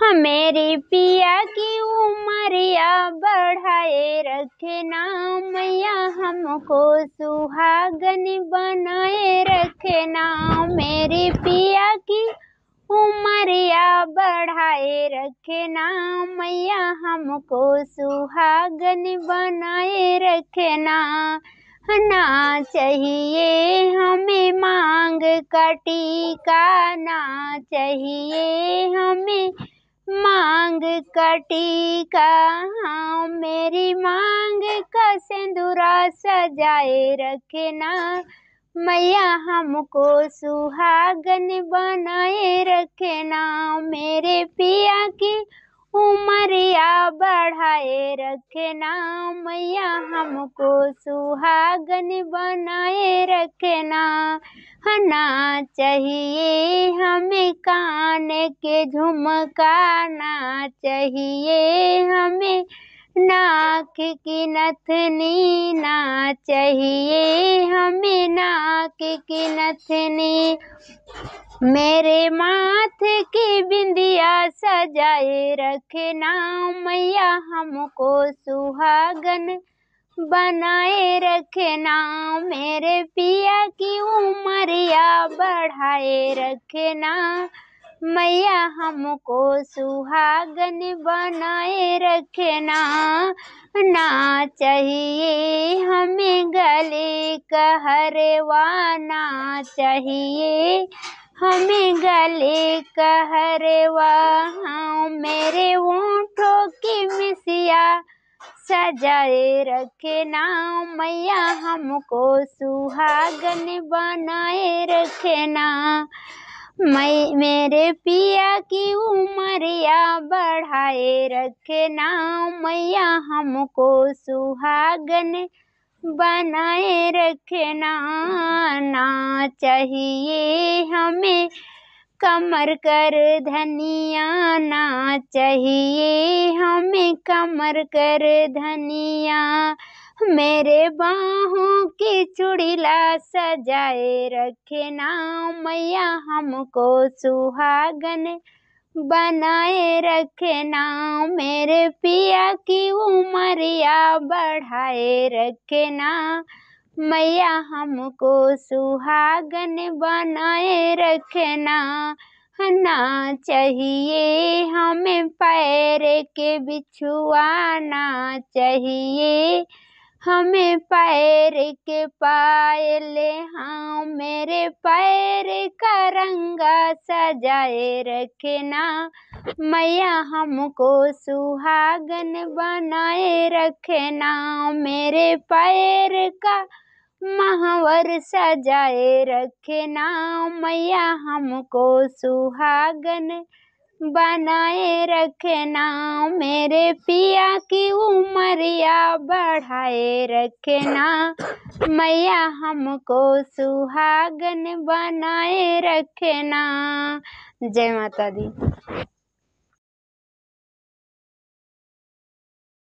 हमेरी पिया की उमरिया बढ़ाए रखना मैया हमको सुहागन बनाए रखना मेरे पिया की उमरिया बढ़ाए रखना मैया हमको सुहागन बनाए रखना रखना चाहिए हमें मांग का ना चाहिए हमें मांग का टीका हाँ मेरी मांग का सिंदूरा सजाए रखना मैया हमको सुहागन बनाए रखना मेरे पिया की बढ़ाए रखना मैया हमको सुहागन बनाए रखना हना चाहिए हमें कान के झुमकाना चाहिए हमें नाक की नथनी ना चाहिए हमें नाक की नथनी मेरे माँ की बिंदिया सजाए रखना मैया हमको सुहागन बनाए रखना मेरे पिया की उमरिया बढ़ाए रखना मैया हमको सुहागन बनाए रखना ना चाहिए हमें गले कहरवाना चाहिए हमें गले का हरवा हाँ मेरे ऊँटों की मिसिया सजाए रखना मैया हमको सुहागन बनाए रखना मैं मेरे पिया की उमरिया बढ़ाए रखना मैया हमको सुहागन बनाए रखना ना चाहिए हमें कमर कर धनिया ना चाहिए हमें कमर कर धनिया मेरे बाहों की चुड़ीला सजाए रखना मैया हमको सुहागन बनाए रखना मेरे पिया की उमरिया बढ़ाए रखना मैया हमको सुहागन बनाए रखना ना चाहिए हमें पैर के बिछुआना चाहिए हमें पैर के पायले हाँ मेरे पैर का रंगा सजाए रखना मैया हमको सुहागन बनाए रखना मेरे पैर का महावर सजाए रखना मैया हमको सुहागन बनाए रखना मेरे पिया की उमरिया बढ़ाए रखना मैया हमको सुहागन बनाए रखना जय माता दी